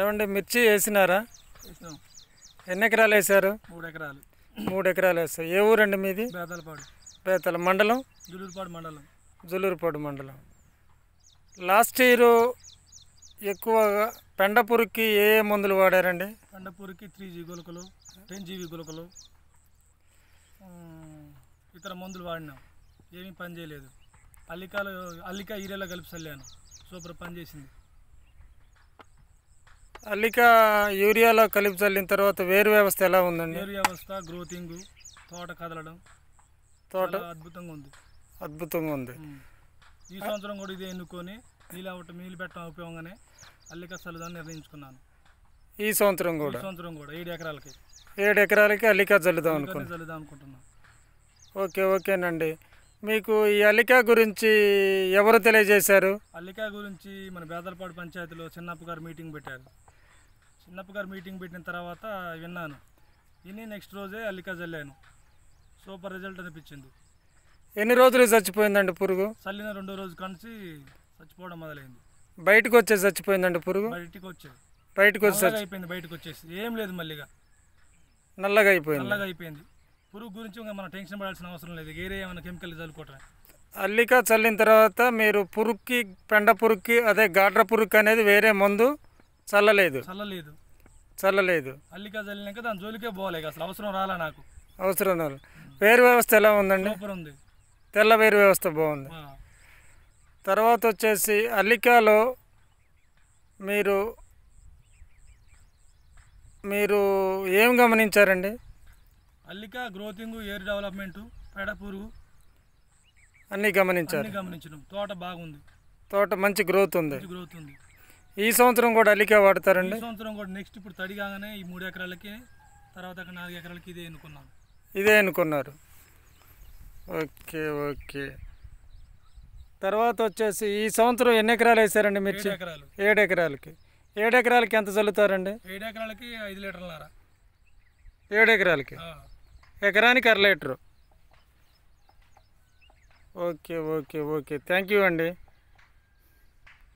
ఏమండి మిర్చి వేసినారా ఎన్ని ఎకరాలు వేసారు మూడు ఎకరాలు మూడు ఎకరాలు వేస్తారు ఏ ఊరండి మీది బేతలపాడు బేతల మండలం జులూరుపాడు మండలం జులూరుపాడు మండలం లాస్ట్ ఇయర్ ఎక్కువగా పెండపురికి ఏ ఏ మందులు వాడారండి పెండపురికి త్రీ జీ గులకలు టెన్ జీబీ గులకలు ఇతర మందులు వాడినాం ఏమీ పని చేయలేదు అల్లికాలు అల్లిక ఈరేలా కలిపి చల్లాను సూపర్ పని చేసింది అల్లిక యూరియాలో కలిపి చల్లిన తర్వాత వేరు వ్యవస్థ ఎలా ఉందండి వేరు వ్యవస్థ గ్రోతింగ్ తోట కదలడం తోట అద్భుతంగా ఉంది అద్భుతంగా ఉంది ఈ సంవత్సరం కూడా ఇది ఎన్నుకొని నీళ్ళు అవటం నీళ్ళు పెట్టడం ఉపయోగంగానే అల్లిక చల్లుదని నిర్ణయించుకున్నాను ఈ సంవత్సరం ఈ కూడా సంవత్సరం కూడా ఏడు ఎకరాలకి ఏడు ఎకరాలకి అల్లిక చల్లుదాం అనుకున్నాం చల్లుదాం అనుకుంటున్నాను ఓకే ఓకేనండి మీకు ఈ అల్లిక గురించి ఎవరు తెలియజేశారు అల్లిక గురించి మన బేదలపాడు పంచాయతీలో చిన్నప్ప గారు మీటింగ్ పెట్టారు చిన్నప్ప గారు మీటింగ్ పెట్టిన తర్వాత విన్నాను విని నెక్స్ట్ రోజే అల్లికా చల్లాను సూపర్ రిజల్ట్ అనిపించింది ఎన్ని రోజులు చచ్చిపోయిందండి పురుగు చల్లిన రెండో రోజు కలిసి చచ్చిపోవడం మొదలైంది బయటకు వచ్చేసి చచ్చిపోయిందండి పురుగు బయటికి వచ్చేది బయటకు వచ్చేసి అయిపోయింది బయటకు వచ్చేసి ఏం లేదు మళ్ళీగా నల్లగా అయిపోయింది నల్లగా అయిపోయింది పురుగు గురించి ఇంకా మనం టెన్షన్ పడాల్సిన అవసరం లేదు ఏరే ఏమైనా కెమికల్ చల్లుకోవటం అల్లిక చల్లిన తర్వాత మీరు పురుగుకి పెండ పురుగుకి అదే గాడ్ర పురుగు అనేది వేరే మందు చల్లలేదు చల్లలేదు చల్లలేదు అల్లిక చల్లినాక దాని జోలికే పోలేదు అసలు అవసరం రాలా నాకు అవసరం వేరు వ్యవస్థ ఎలా ఉందండి ఉంది తెల్ల వేరు వ్యవస్థ బాగుంది తర్వాత వచ్చేసి అల్లికాలో మీరు మీరు ఏం గమనించారండి అల్లిక గ్రోతింగ్ ఎయిర్ డెవలప్మెంట్ పెడపురు పురుగు అన్నీ గమనించారు తోట బాగుంది తోట మంచి గ్రోత్ ఉంది గ్రోత్ ఉంది ఈ సంవత్సరం కూడా అల్లికే వాడతారండి సంవత్సరం కూడా నెక్స్ట్ ఇప్పుడు తడిగానే ఈ మూడు ఎకరాలకి తర్వాత అక్కడ నాలుగు ఎకరాలకి ఇదే ఎన్నుకున్నాం ఇదే ఎన్నుకున్నారు ఓకే ఓకే తర్వాత వచ్చేసి ఈ సంవత్సరం ఎన్ని ఎకరాలు వేసారండి మిర్చి ఎకరాలు ఏడు ఎకరాలకి ఏడు ఎకరాలకి ఎంత చల్లుతారండి ఏడు ఎకరాలకి ఐదు లీటర్లన్నర ఏడు ఎకరాలకి ఎకరానికి అర litre okay okay okay thank you అండి